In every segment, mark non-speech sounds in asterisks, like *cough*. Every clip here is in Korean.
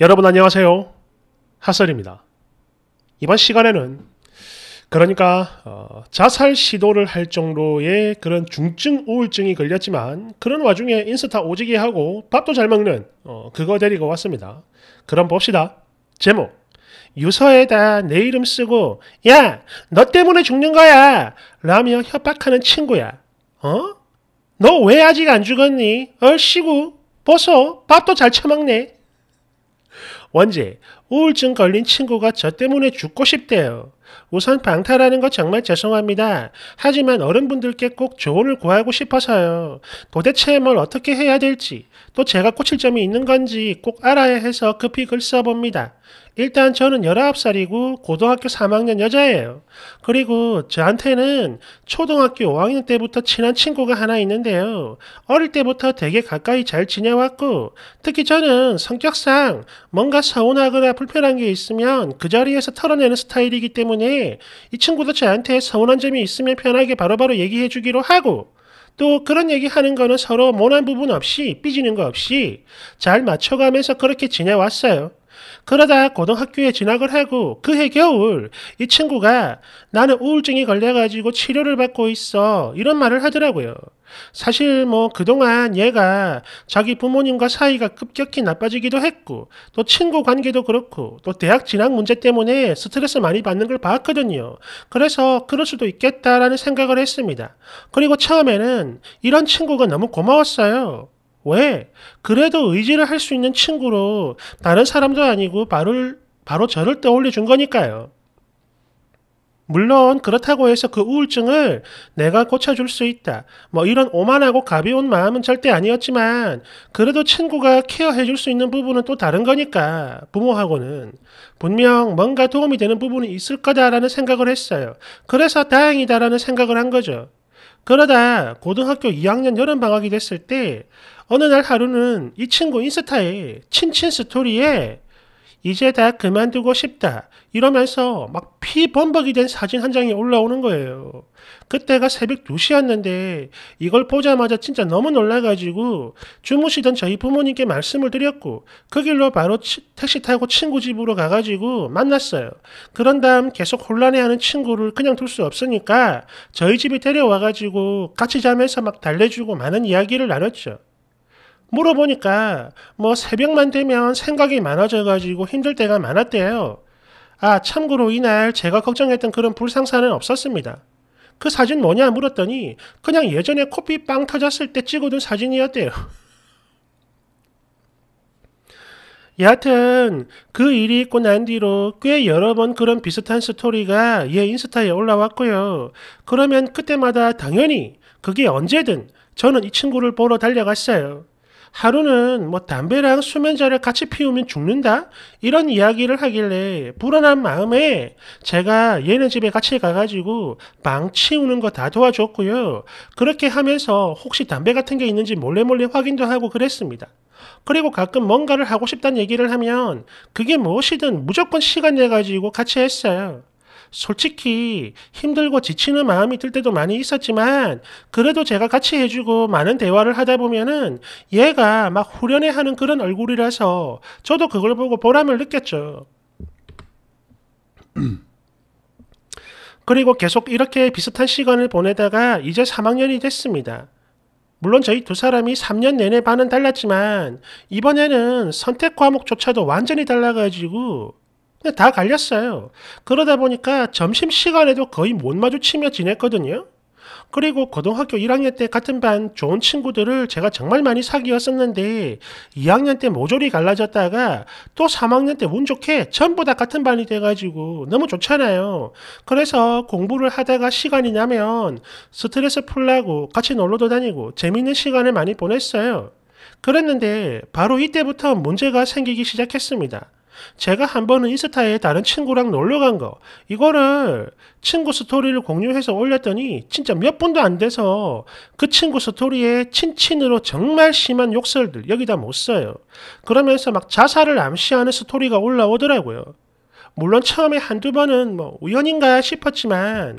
여러분 안녕하세요. 하설입니다. 이번 시간에는 그러니까 어, 자살 시도를 할 정도의 그런 중증 우울증이 걸렸지만 그런 와중에 인스타 오지게 하고 밥도 잘 먹는 어, 그거 데리고 왔습니다. 그럼 봅시다. 제목 유서에다 내 이름 쓰고 야 너 때문에 죽는 거야 라며 협박하는 친구야. 어? 너 왜 아직 안 죽었니? 얼씨구 보소 밥도 잘 처먹네. 원제 우울증 걸린 친구가 저 때문에 죽고 싶대요. 우선 방탈하는 거 정말 죄송합니다. 하지만 어른분들께 꼭 조언을 구하고 싶어서요. 도대체 뭘 어떻게 해야 될지, 또 제가 꽂힐 점이 있는 건지 꼭 알아야 해서 급히 글 써봅니다. 일단 저는 19살이고 고등학교 3학년 여자예요. 그리고 저한테는 초등학교 5학년 때부터 친한 친구가 하나 있는데요. 어릴 때부터 되게 가까이 잘 지내왔고 특히 저는 성격상 뭔가 서운하거나 불편한 게 있으면 그 자리에서 털어내는 스타일이기 때문에 때문에 이 친구도 저한테 서운한 점이 있으면 편하게 바로바로 얘기해 주기로 하고 또 그런 얘기 하는 거는 서로 모난 부분 없이 삐지는 거 없이 잘 맞춰가면서 그렇게 지내왔어요. 그러다 고등학교에 진학을 하고 그 해 겨울 이 친구가 나는 우울증이 걸려가지고 치료를 받고 있어 이런 말을 하더라고요. 사실 뭐 그동안 얘가 자기 부모님과 사이가 급격히 나빠지기도 했고 또 친구 관계도 그렇고 또 대학 진학 문제 때문에 스트레스 많이 받는 걸 봤거든요. 그래서 그럴 수도 있겠다라는 생각을 했습니다. 그리고 처음에는 이런 친구가 너무 고마웠어요. 왜? 그래도 의지를 할 수 있는 친구로 다른 사람도 아니고 바로, 바로 저를 떠올려 준 거니까요. 물론 그렇다고 해서 그 우울증을 내가 고쳐줄 수 있다. 뭐 이런 오만하고 가벼운 마음은 절대 아니었지만 그래도 친구가 케어해줄 수 있는 부분은 또 다른 거니까 부모하고는 분명 뭔가 도움이 되는 부분이 있을 거다라는 생각을 했어요. 그래서 다행이다라는 생각을 한 거죠. 그러다 고등학교 2학년 여름방학이 됐을 때 어느 날 하루는 이 친구 인스타에 친친 스토리에 이제 다 그만두고 싶다. 이러면서 막 피 범벅이 된 사진 한 장이 올라오는 거예요. 그때가 새벽 2시였는데 이걸 보자마자 진짜 너무 놀라가지고 주무시던 저희 부모님께 말씀을 드렸고 그 길로 바로 치, 택시 타고 친구 집으로 가가지고 만났어요. 그런 다음 계속 혼란해하는 친구를 그냥 둘 수 없으니까 저희 집에 데려와가지고 같이 자면서 막 달래주고 많은 이야기를 나눴죠. 물어보니까 뭐 새벽만 되면 생각이 많아져가지고 힘들 때가 많았대요. 아, 참고로 이날 제가 걱정했던 그런 불상사는 없었습니다. 그 사진 뭐냐 물었더니 그냥 예전에 코피 빵 터졌을 때 찍어둔 사진이었대요. 여하튼 그 일이 있고 난 뒤로 꽤 여러 번 그런 비슷한 스토리가 얘 인스타에 올라왔고요. 그러면 그때마다 당연히 그게 언제든 저는 이 친구를 보러 달려갔어요. 하루는 뭐 담배랑 수면제를 같이 피우면 죽는다? 이런 이야기를 하길래 불안한 마음에 제가 얘네 집에 같이 가가지고 방 치우는 거 다 도와줬고요. 그렇게 하면서 혹시 담배 같은 게 있는지 몰래몰래 몰래 확인도 하고 그랬습니다. 그리고 가끔 뭔가를 하고 싶다는 얘기를 하면 그게 무엇이든 무조건 시간 내가지고 같이 했어요. 솔직히 힘들고 지치는 마음이 들 때도 많이 있었지만 그래도 제가 같이 해주고 많은 대화를 하다 보면은 얘가 막 후련해하는 그런 얼굴이라서 저도 그걸 보고 보람을 느꼈죠. *clears throat* 그리고 계속 이렇게 비슷한 시간을 보내다가 이제 3학년이 됐습니다. 물론 저희 두 사람이 3년 내내 반은 달랐지만 이번에는 선택 과목조차도 완전히 달라가지고 다 갈렸어요. 그러다 보니까 점심시간에도 거의 못 마주치며 지냈거든요. 그리고 고등학교 1학년 때 같은 반 좋은 친구들을 제가 정말 많이 사귀었었는데 2학년 때 모조리 갈라졌다가 또 3학년 때 운 좋게 전부 다 같은 반이 돼가지고 너무 좋잖아요. 그래서 공부를 하다가 시간이 나면 스트레스 풀라고 같이 놀러도 다니고 재밌는 시간을 많이 보냈어요. 그랬는데 바로 이때부터 문제가 생기기 시작했습니다. 제가 한 번은 인스타에 다른 친구랑 놀러 간 거, 이거를 친구 스토리를 공유해서 올렸더니 진짜 몇 분도 안 돼서 그 친구 스토리에 친친으로 정말 심한 욕설들 여기다 못 써요. 그러면서 막 자살을 암시하는 스토리가 올라오더라고요. 물론 처음에 한두 번은 뭐 우연인가 싶었지만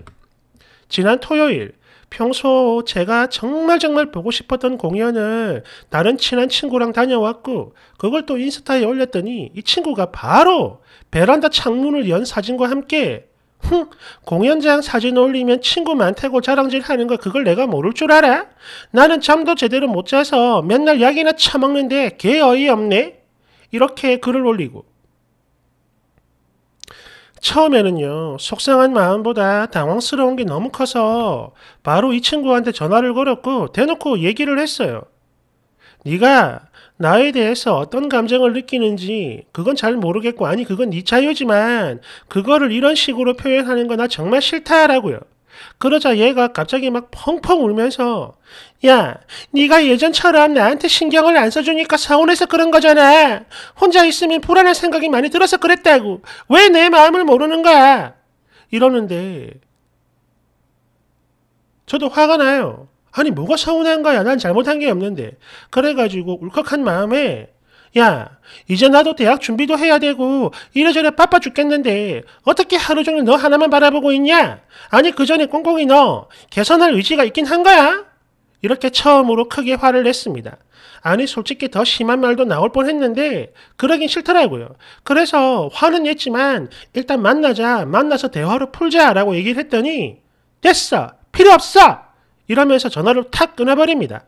지난 토요일 평소 제가 정말 정말 보고 싶었던 공연을 다른 친한 친구랑 다녀왔고 그걸 또 인스타에 올렸더니 이 친구가 바로 베란다 창문을 연 사진과 함께 흥, 공연장 사진 올리면 친구 많다고 자랑질 하는 거 그걸 내가 모를 줄 알아? 나는 잠도 제대로 못 자서 맨날 약이나 처먹는데 개 어이없네? 이렇게 글을 올리고 처음에는요, 속상한 마음보다 당황스러운 게 너무 커서 바로 이 친구한테 전화를 걸었고 대놓고 얘기를 했어요. 네가 나에 대해서 어떤 감정을 느끼는지 그건 잘 모르겠고 아니 그건 네자유지만 그거를 이런 식으로 표현하는 거 나 정말 싫다라고요. 그러자 얘가 갑자기 막 펑펑 울면서 야, 네가 예전처럼 나한테 신경을 안 써주니까 서운해서 그런 거잖아. 혼자 있으면 불안한 생각이 많이 들어서 그랬다고. 왜 내 마음을 모르는 거야? 이러는데 저도 화가 나요. 아니 뭐가 서운한 거야? 난 잘못한 게 없는데. 그래가지고 울컥한 마음에 야, 이제 나도 대학 준비도 해야 되고 이래저래 바빠 죽겠는데 어떻게 하루 종일 너 하나만 바라보고 있냐? 아니 그 전에 꽁꽁이 너 개선할 의지가 있긴 한 거야? 이렇게 처음으로 크게 화를 냈습니다. 아니 솔직히 더 심한 말도 나올 뻔했는데 그러긴 싫더라고요. 그래서 화는 냈지만 일단 만나자 만나서 대화로 풀자라고 얘기를 했더니 됐어 필요 없어 이러면서 전화를 탁 끊어버립니다.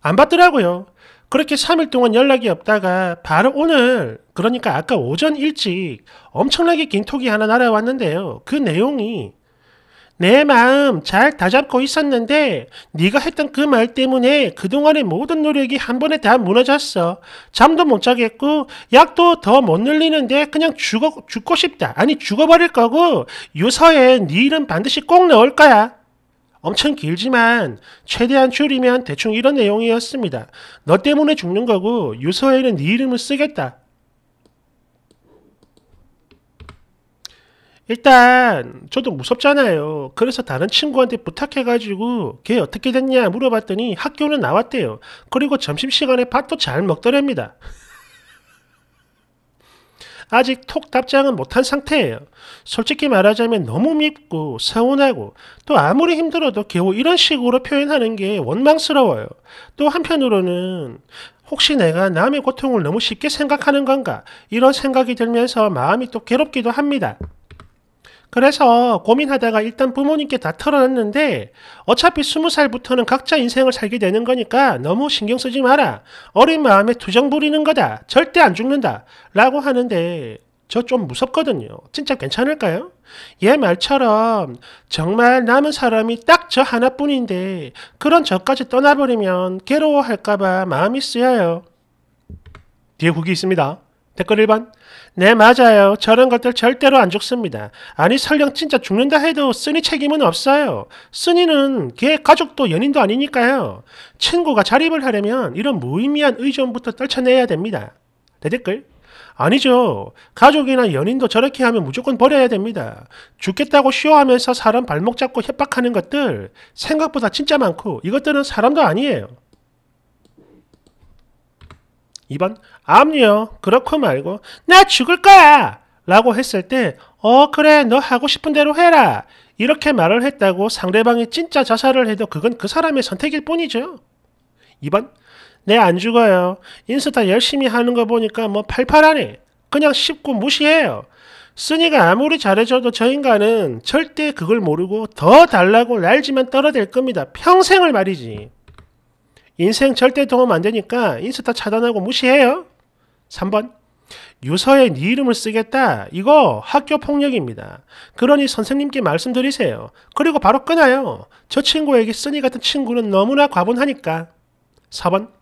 안 받더라고요. 그렇게 3일 동안 연락이 없다가 바로 오늘 그러니까 아까 오전 일찍 엄청나게 긴 톡이 하나 날아왔는데요. 그 내용이 내 마음 잘 다잡고 있었는데 네가 했던 그 말 때문에 그동안의 모든 노력이 한 번에 다 무너졌어. 잠도 못 자겠고 약도 더 못 늘리는데 그냥 죽어, 죽고 싶다. 아니 죽어버릴 거고 유서에 네 이름 반드시 꼭 넣을 거야. 엄청 길지만 최대한 줄이면 대충 이런 내용이었습니다. 너 때문에 죽는 거고 유서에는 네 이름을 쓰겠다. 일단 저도 무섭잖아요. 그래서 다른 친구한테 부탁해가지고 걔 어떻게 됐냐 물어봤더니 학교는 나왔대요. 그리고 점심시간에 밥도 잘 먹더랍니다. 아직 톡 답장은 못한 상태예요. 솔직히 말하자면 너무 밉고 서운하고 또 아무리 힘들어도 겨우 이런 식으로 표현하는 게 원망스러워요. 또 한편으로는 혹시 내가 남의 고통을 너무 쉽게 생각하는 건가 이런 생각이 들면서 마음이 또 괴롭기도 합니다. 그래서 고민하다가 일단 부모님께 다 털어놨는데 어차피 스무 살부터는 각자 인생을 살게 되는 거니까 너무 신경 쓰지 마라. 어린 마음에 투정 부리는 거다. 절대 안 죽는다. 라고 하는데 저 좀 무섭거든요. 진짜 괜찮을까요? 얘 말처럼 정말 남은 사람이 딱 저 하나뿐인데 그런 저까지 떠나버리면 괴로워할까봐 마음이 쓰여요. 뒤에 곡이 있습니다. 댓글 1번. 네, 맞아요. 저런 것들 절대로 안 죽습니다. 아니, 설령 진짜 죽는다 해도 쓰니 책임은 없어요. 쓰니는 걔 가족도 연인도 아니니까요. 친구가 자립을 하려면 이런 무의미한 의존부터 떨쳐내야 됩니다. 대댓글. 아니죠. 가족이나 연인도 저렇게 하면 무조건 버려야 됩니다. 죽겠다고 쇼하면서 사람 발목 잡고 협박하는 것들 생각보다 진짜 많고 이것들은 사람도 아니에요. 2번 암니요 그렇고 말고 나 죽을 거야 라고 했을 때 어 그래 너 하고 싶은 대로 해라 이렇게 말을 했다고 상대방이 진짜 자살을 해도 그건 그 사람의 선택일 뿐이죠. 2번 내 안 죽어요. 인스타 열심히 하는 거 보니까 뭐 팔팔하네. 그냥 쉽고 무시해요. 쓰니가 아무리 잘해줘도 저 인간은 절대 그걸 모르고 더 달라고 날지만 떨어댈 겁니다. 평생을 말이지. 인생 절대 도움 안 되니까 인스타 차단하고 무시해요. 3번. 유서에 네 이름을 쓰겠다. 이거 학교 폭력입니다. 그러니 선생님께 말씀드리세요. 그리고 바로 끊어요. 저 친구에게 쓰니 같은 친구는 너무나 과분하니까. 4번.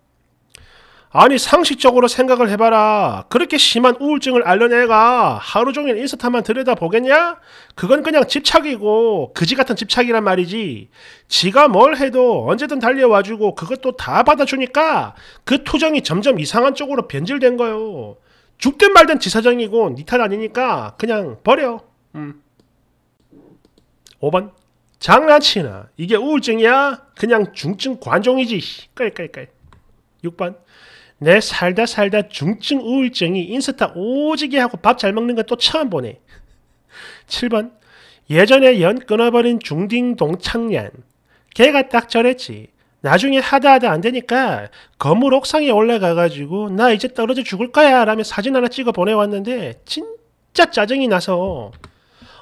아니 상식적으로 생각을 해봐라. 그렇게 심한 우울증을 앓는 애가 하루 종일 인스타만 들여다보겠냐? 그건 그냥 집착이고 그지 같은 집착이란 말이지. 지가 뭘 해도 언제든 달려와주고 그것도 다 받아주니까 그 투정이 점점 이상한 쪽으로 변질된 거요. 죽든 말든 지사정이고 니탈 네 아니니까 그냥 버려. 음. 5번 장난치나 이게 우울증이야? 그냥 중증 관종이지. 깔깔깔. 6번 내 살다 살다 중증 우울증이 인스타 오지게 하고 밥 잘 먹는 건또 처음 보네. 7번 예전에 연 끊어버린 중딩동 창년 걔가 딱 저랬지. 나중에 하다 하다 안 되니까 건물 옥상에 올라가가지고 나 이제 떨어져 죽을 거야 라며 사진 하나 찍어 보내왔는데 진짜 짜증이 나서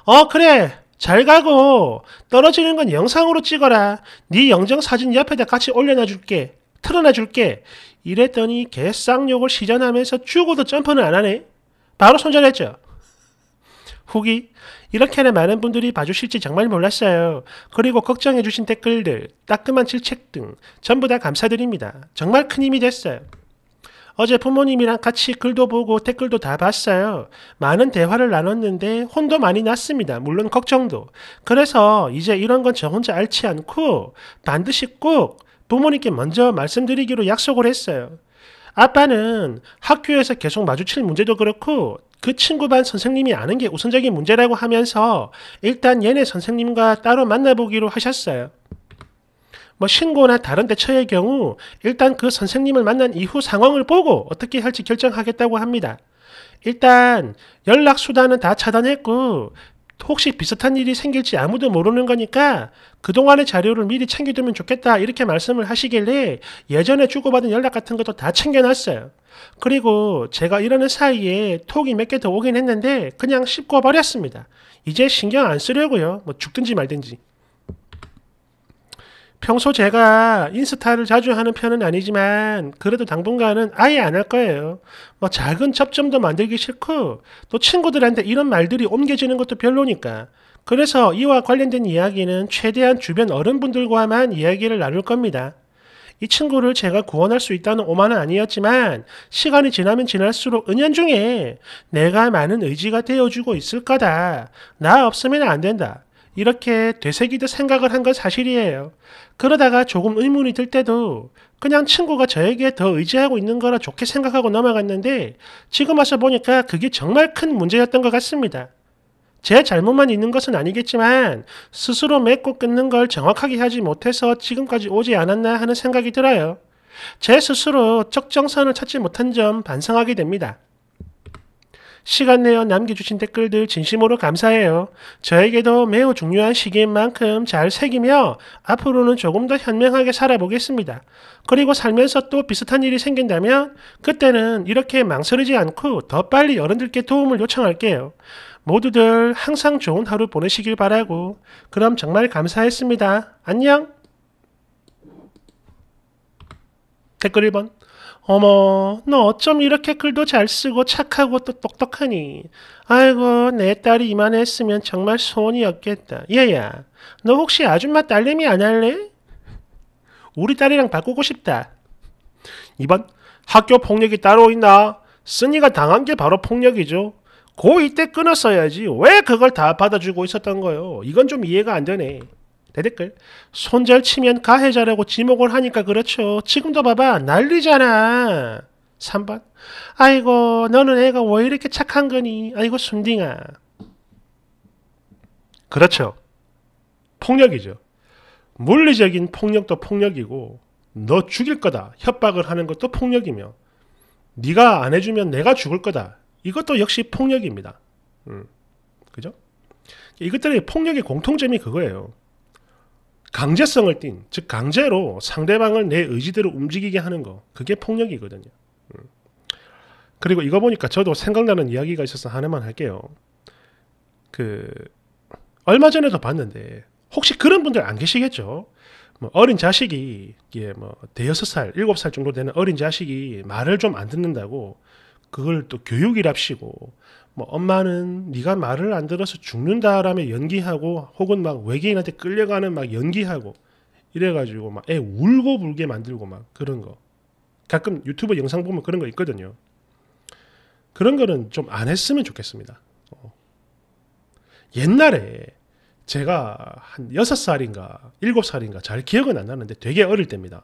어 그래 잘 가고 떨어지는 건 영상으로 찍어라 네 영정 사진 옆에다 같이 올려놔 줄게 틀어놔 줄게 이랬더니 개쌍욕을 시전하면서 죽어도 점프는 안 하네. 바로 손절했죠. 후기 이렇게나 많은 분들이 봐주실지 정말 몰랐어요. 그리고 걱정해주신 댓글들, 따끔한 질책 등 전부 다 감사드립니다. 정말 큰 힘이 됐어요. 어제 부모님이랑 같이 글도 보고 댓글도 다 봤어요. 많은 대화를 나눴는데 혼도 많이 났습니다. 물론 걱정도. 그래서 이제 이런 건 저 혼자 알지 않고 반드시 꼭 부모님께 먼저 말씀드리기로 약속을 했어요. 아빠는 학교에서 계속 마주칠 문제도 그렇고 그 친구 반 선생님이 아는 게 우선적인 문제라고 하면서 일단 얘네 선생님과 따로 만나보기로 하셨어요. 뭐 신고나 다른 대처의 경우 일단 그 선생님을 만난 이후 상황을 보고 어떻게 할지 결정하겠다고 합니다. 일단 연락 수단은 다 차단했고 혹시 비슷한 일이 생길지 아무도 모르는 거니까 그동안의 자료를 미리 챙겨두면 좋겠다 이렇게 말씀을 하시길래 예전에 주고받은 연락 같은 것도 다 챙겨놨어요. 그리고 제가 이러는 사이에 톡이 몇 개 더 오긴 했는데 그냥 씹고 버렸습니다. 이제 신경 안 쓰려고요. 뭐 죽든지 말든지. 평소 제가 인스타를 자주 하는 편은 아니지만 그래도 당분간은 아예 안 할 거예요. 뭐 작은 접점도 만들기 싫고 또 친구들한테 이런 말들이 옮겨지는 것도 별로니까. 그래서 이와 관련된 이야기는 최대한 주변 어른분들과만 이야기를 나눌 겁니다. 이 친구를 제가 구원할 수 있다는 오만은 아니었지만 시간이 지나면 지날수록 은연중에 내가 많은 의지가 되어주고 있을 거다. 나 없으면 안 된다. 이렇게 되새기듯 생각을 한 건 사실이에요. 그러다가 조금 의문이 들 때도 그냥 친구가 저에게 더 의지하고 있는 거라 좋게 생각하고 넘어갔는데 지금 와서 보니까 그게 정말 큰 문제였던 것 같습니다. 제 잘못만 있는 것은 아니겠지만 스스로 맺고 끊는 걸 정확하게 하지 못해서 지금까지 오지 않았나 하는 생각이 들어요. 제 스스로 적정선을 찾지 못한 점 반성하게 됩니다. 시간 내어 남겨주신 댓글들 진심으로 감사해요. 저에게도 매우 중요한 시기인 만큼 잘 새기며 앞으로는 조금 더 현명하게 살아보겠습니다. 그리고 살면서 또 비슷한 일이 생긴다면 그때는 이렇게 망설이지 않고 더 빨리 여러분들께 도움을 요청할게요. 모두들 항상 좋은 하루 보내시길 바라고 그럼 정말 감사했습니다. 안녕! 댓글 1번 어머, 너 어쩜 이렇게 글도 잘 쓰고 착하고 또 똑똑하니? 아이고, 내 딸이 이만했으면 정말 소원이 없겠다. 얘야, 너 혹시 아줌마 딸내미 안 할래? 우리 딸이랑 바꾸고 싶다. 2번, 학교 폭력이 따로 있나? 쓴이가 당한 게 바로 폭력이죠. 고이때 끊었어야지. 왜 그걸 다 받아주고 있었던 거요? 이건 좀 이해가 안 되네. 대댓글 손절 치면 가해자라고 지목을 하니까 그렇죠. 지금도 봐봐 난리잖아. 3번 아이고 너는 애가 왜 이렇게 착한 거니? 아이고 순딩아. 그렇죠. 폭력이죠. 물리적인 폭력도 폭력이고 너 죽일 거다 협박을 하는 것도 폭력이며 네가 안 해주면 내가 죽을 거다 이것도 역시 폭력입니다. 음, 그죠? 이것들의 폭력의 공통점이 그거예요. 강제성을 띤, 즉 강제로 상대방을 내 의지대로 움직이게 하는 거, 그게 폭력이거든요. 음. 그리고 이거 보니까 저도 생각나는 이야기가 있어서 하나만 할게요. 그 얼마 전에도 봤는데 혹시 그런 분들 안 계시겠죠? 뭐 어린 자식이 예, 뭐 대여섯 살, 일곱 살 정도 되는 어린 자식이 말을 좀 안 듣는다고 그걸 또 교육이랍시고 뭐 엄마는 네가 말을 안 들어서 죽는다라며 연기하고 혹은 막 외계인한테 끌려가는 막 연기하고 이래가지고 막 애 울고 불게 만들고 막 그런 거 가끔 유튜브 영상 보면 그런 거 있거든요 그런 거는 좀 안 했으면 좋겠습니다 어. 옛날에 제가 한 6살인가 7살인가 잘 기억은 안 나는데 되게 어릴 때입니다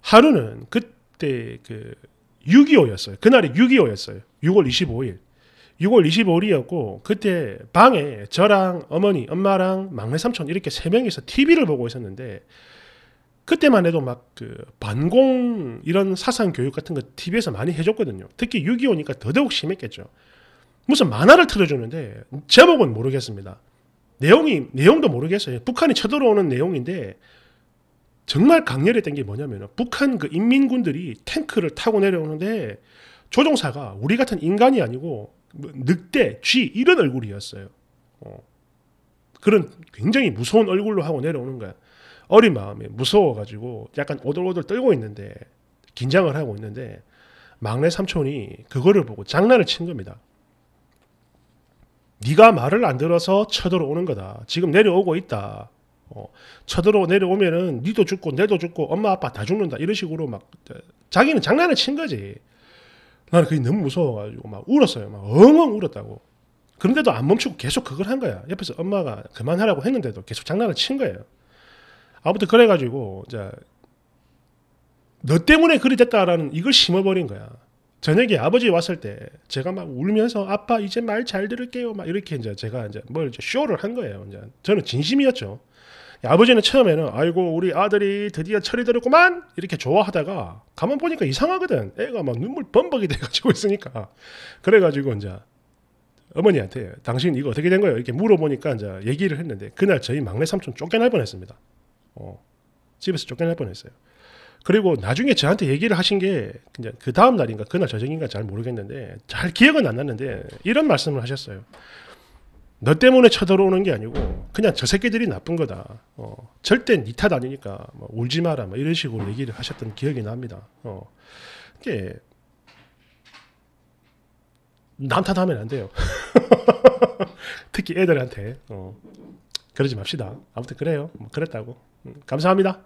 하루는 그때 그 6.25였어요 그날이 6.25였어요 6월 25일 6월 25일이었고 그때 방에 저랑 어머니, 엄마랑 막내 삼촌 이렇게 세 명이서 TV를 보고 있었는데 그때만 해도 막 그 반공 이런 사상 교육 같은 거 TV에서 많이 해줬거든요. 특히 6.25니까 더더욱 심했겠죠. 무슨 만화를 틀어주는데 제목은 모르겠습니다. 내용이 내용도 모르겠어요. 북한이 쳐들어오는 내용인데 정말 강렬했던 게 뭐냐면 북한 그 인민군들이 탱크를 타고 내려오는데 조종사가 우리 같은 인간이 아니고 뭐 늑대, 쥐 이런 얼굴이었어요. 어. 그런 굉장히 무서운 얼굴로 하고 내려오는 거야. 어린 마음에 무서워가지고 약간 오돌오돌 떨고 있는데 긴장을 하고 있는데 막내 삼촌이 그거를 보고 장난을 친 겁니다. 네가 말을 안 들어서 쳐들어오는 거다. 지금 내려오고 있다. 어, 쳐들어 내려오면은 니도 죽고 내도 죽고 엄마 아빠 다 죽는다 이런 식으로 막 어, 자기는 장난을 친 거지. 나는 그게 너무 무서워가지고 막 울었어요. 막 엉엉 울었다고. 그런데도 안 멈추고 계속 그걸 한 거야. 옆에서 엄마가 그만하라고 했는데도 계속 장난을 친 거예요. 아무튼 그래가지고 이제 너 때문에 그리 됐다라는 이걸 심어버린 거야. 저녁에 아버지 왔을 때 제가 막 울면서 아빠 이제 말 잘 들을게요 막 이렇게 이제 제가 이제 뭘 이제 쇼를 한 거예요. 이제 저는 진심이었죠. 아버지는 처음에는 아이고 우리 아들이 드디어 철이 들었구만 이렇게 좋아하다가 가만 보니까 이상하거든. 애가 막 눈물 범벅이 돼가지고 있으니까 그래가지고 이제 어머니한테 당신 이거 어떻게 된 거예요? 이렇게 물어보니까 이제 얘기를 했는데 그날 저희 막내 삼촌 쫓겨날 뻔했습니다. 어, 집에서 쫓겨날 뻔했어요. 그리고 나중에 저한테 얘기를 하신 게 그냥 그 다음 날인가 그날 저녁인가 잘 모르겠는데 잘 기억은 안 났는데 이런 말씀을 하셨어요. 너 때문에 쳐들어오는 게 아니고 그냥 저 새끼들이 나쁜 거다. 어, 절대 니 탓 아니니까 뭐 울지 마라. 뭐 이런 식으로 얘기를 하셨던 기억이 납니다. 어, 이게 남 탓하면 안 돼요. *laughs* 특히 애들한테 어, 그러지 맙시다. 아무튼 그래요. 뭐 그랬다고. 음, 감사합니다.